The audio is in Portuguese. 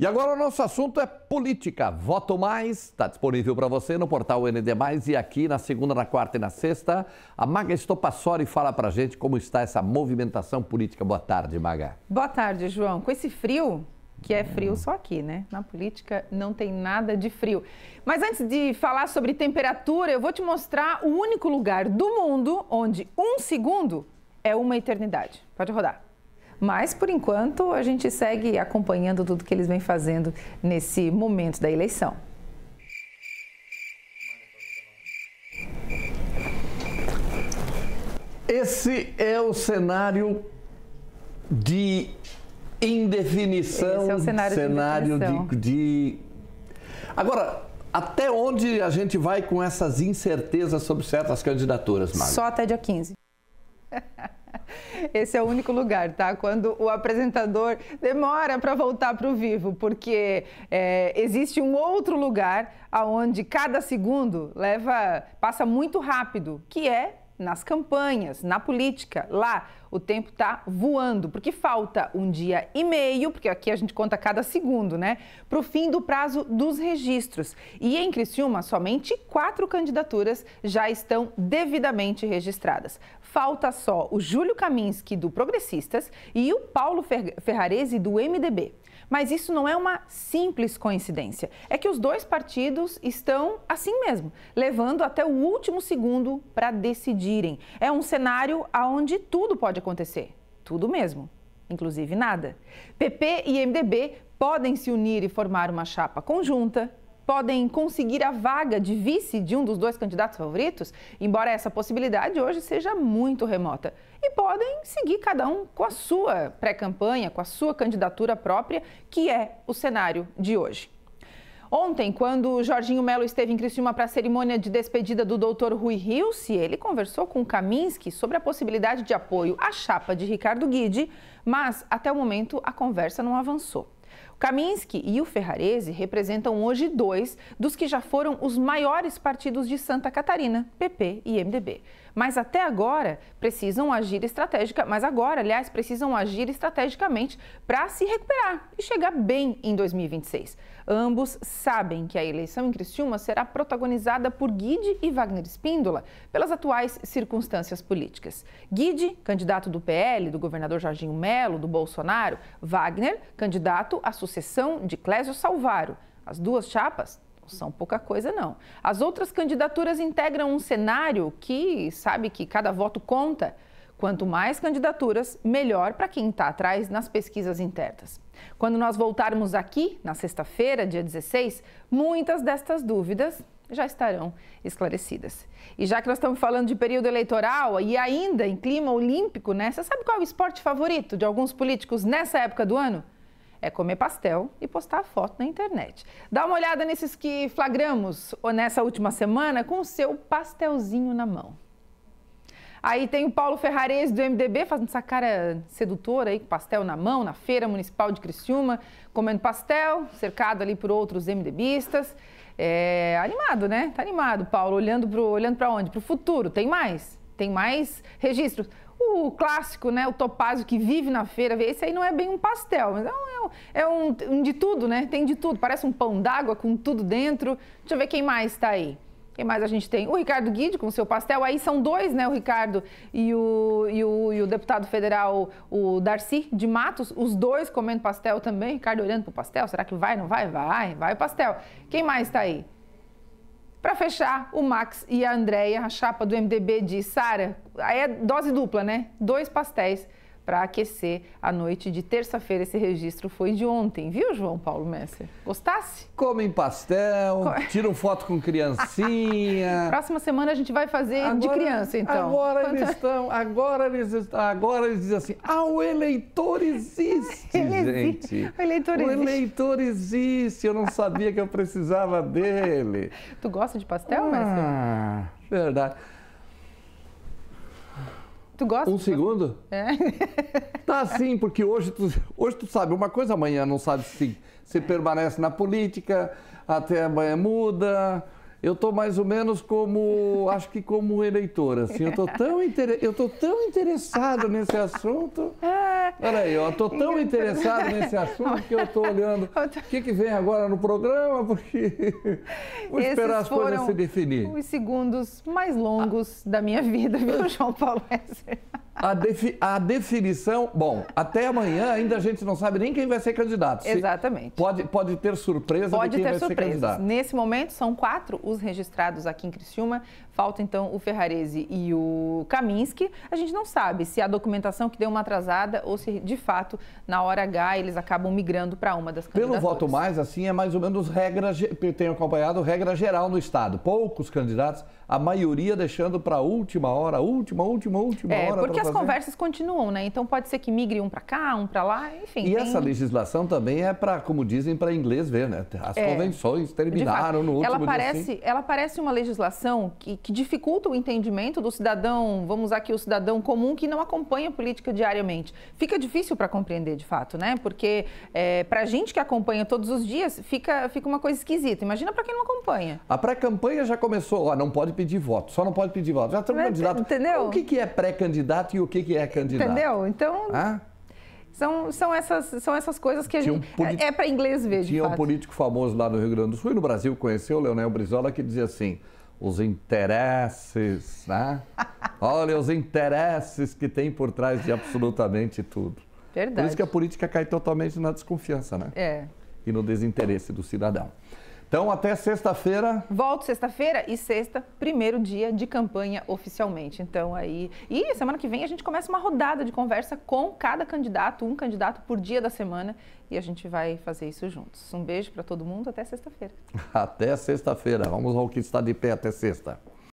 E agora o nosso assunto é política. Voto Mais está disponível para você no portal ND Mais e aqui na segunda, na quarta e na sexta. A Maga Estopassori fala para a gente como está essa movimentação política. Boa tarde, Maga. Boa tarde, João. Com esse frio, que é frio só aqui, né? Na política não tem nada de frio. Mas antes de falar sobre temperatura, eu vou te mostrar o único lugar do mundo onde um segundo é uma eternidade. Pode rodar. Mas, por enquanto, a gente segue acompanhando tudo que eles vêm fazendo nesse momento da eleição. Esse é o cenário de indefinição. É o cenário, cenário de, De, de, Agora, até onde a gente vai com essas incertezas sobre certas candidaturas, Mário? Só até dia 15. Esse é o único lugar, tá? Quando o apresentador demora para voltar para o vivo, porque é, existe um outro lugar aonde cada segundo leva, passa muito rápido, que é nas campanhas, na política. Lá o tempo está voando, porque falta um dia e meio, porque aqui a gente conta cada segundo, né? Para o fim do prazo dos registros. E em Criciúma, somente quatro candidaturas já estão devidamente registradas. Falta só o Júlio Kaminski, do Progressistas, e o Paulo Ferrarese, do MDB. Mas isso não é uma simples coincidência. É que os dois partidos estão assim mesmo, levando até o último segundo para decidirem. É um cenário onde tudo pode acontecer. Tudo mesmo. Inclusive nada. PP e MDB podem se unir e formar uma chapa conjunta podem conseguir a vaga de vice de um dos dois candidatos favoritos, embora essa possibilidade hoje seja muito remota. E podem seguir cada um com a sua pré-campanha, com a sua candidatura própria, que é o cenário de hoje. Ontem, quando Jorginho Melo esteve em Criciúma para a cerimônia de despedida do doutor Rui Rios, ele conversou com Kaminski sobre a possibilidade de apoio à chapa de Ricardo Guide, mas até o momento a conversa não avançou. Kaminski e o Ferrarese representam hoje dois dos que já foram os maiores partidos de Santa Catarina, PP e MDB. Mas até agora precisam agir estratégica, mas agora, aliás, precisam agir estrategicamente para se recuperar e chegar bem em 2026. Ambos sabem que a eleição em Criciúma será protagonizada por Guide e Wagner Espíndola pelas atuais circunstâncias políticas. Guide, candidato do PL, do governador Jorginho Melo, do Bolsonaro, Wagner, candidato a sucessão de Clésio Salvaro. As duas chapas são pouca coisa, não. As outras candidaturas integram um cenário que sabe que cada voto conta. Quanto mais candidaturas, melhor para quem está atrás nas pesquisas internas. Quando nós voltarmos aqui, na sexta-feira, dia 16, muitas destas dúvidas já estarão esclarecidas. E já que nós estamos falando de período eleitoral e ainda em clima olímpico, né? Você sabe qual é o esporte favorito de alguns políticos nessa época do ano? é comer pastel e postar foto na internet. Dá uma olhada nesses que flagramos nessa última semana com o seu pastelzinho na mão. Aí tem o Paulo Ferrarese do MDB fazendo essa cara sedutora aí, com pastel na mão, na feira municipal de Criciúma, comendo pastel, cercado ali por outros MDBistas. É, animado, né? Tá animado, Paulo, olhando para olhando onde? Para o futuro, tem mais? tem mais registros. O clássico, né? O topázio que vive na feira, esse aí não é bem um pastel, mas é, é um, é um, um de tudo, né? Tem de tudo. Parece um pão d'água com tudo dentro. Deixa eu ver quem mais está aí. Quem mais a gente tem? O Ricardo Guide com seu pastel. Aí são dois, né? O Ricardo e o, e o, e o deputado federal, o Darcy de Matos. Os dois comendo pastel também. Ricardo olhando para o pastel. Será que vai? Não vai? Vai, vai o pastel. Quem mais está aí? Para fechar, o Max e a Andréia, a chapa do MDB, diz: Sara, aí é dose dupla, né? Dois pastéis para aquecer a noite de terça-feira. Esse registro foi de ontem, viu, João Paulo Messer? Gostasse? Comem pastel, Com... tiram foto com criancinha. Próxima semana a gente vai fazer agora, de criança, então. Agora Quanto... eles estão, agora eles, agora eles dizem assim, ah, o eleitor existe, Ele gente. O eleitor o existe. O eleitor existe, eu não sabia que eu precisava dele. Tu gosta de pastel, ah, Messer? Verdade. Tu gosta? Um segundo? É. Tá sim, porque hoje tu, hoje tu sabe uma coisa, amanhã não sabe sim. Você é. permanece na política, até amanhã muda, eu tô mais ou menos como, acho que como eleitor, assim, eu tô tão, eu tô tão interessado nesse assunto. Olha aí, eu tô tão interessado nesse assunto que eu tô olhando o que, que vem agora no programa, porque vou esperar as coisas se definir. Os segundos mais longos da minha vida, viu, João Paulo Esser? A, defi a definição. Bom, até amanhã ainda a gente não sabe nem quem vai ser candidato. Se Exatamente. Pode, pode ter surpresa pode de quem ter vai surpresas. ser candidato. Nesse momento, são quatro os registrados aqui em Criciúma. Falta então o Ferrarese e o Kaminski. A gente não sabe se a documentação que deu uma atrasada ou se de fato, na hora H, eles acabam migrando para uma das candidaturas. Pelo voto mais, assim, é mais ou menos regra. Tenho acompanhado regra geral no Estado. Poucos candidatos, a maioria deixando para a última hora, última, última, última é, hora. Porque as fazer. conversas continuam, né? Então pode ser que migre um para cá, um para lá, enfim. E tem... essa legislação também é para, como dizem, para inglês ver, né? As é, convenções terminaram no último ela parece, assim. Ela parece uma legislação que, que dificulta o entendimento do cidadão, vamos usar aqui o cidadão comum que não acompanha a política diariamente. Fica difícil para compreender de fato, né? Porque é, para a gente que acompanha todos os dias, fica, fica uma coisa esquisita. Imagina para quem não acompanha. A pré-campanha já começou, ó, ah, não pode pedir voto, só não pode pedir voto. Já estamos é candidato. Entendeu? O que, que é pré-candidato e o que é candidato. Entendeu? Então. Ah? São, são, essas, são essas coisas que a tinha gente. Um É, é para inglês ver, de Tinha fato. um político famoso lá no Rio Grande do Sul e no Brasil conheceu o Leonel Brizola que dizia assim: os interesses, né? Olha os interesses que tem por trás de absolutamente tudo. Verdade. Por isso que a política cai totalmente na desconfiança, né? É. E no desinteresse do cidadão. Então, até sexta-feira. Volto sexta-feira e sexta, primeiro dia de campanha oficialmente. Então, aí. E semana que vem a gente começa uma rodada de conversa com cada candidato, um candidato por dia da semana. E a gente vai fazer isso juntos. Um beijo para todo mundo. Até sexta-feira. Até sexta-feira. Vamos ao que está de pé até sexta.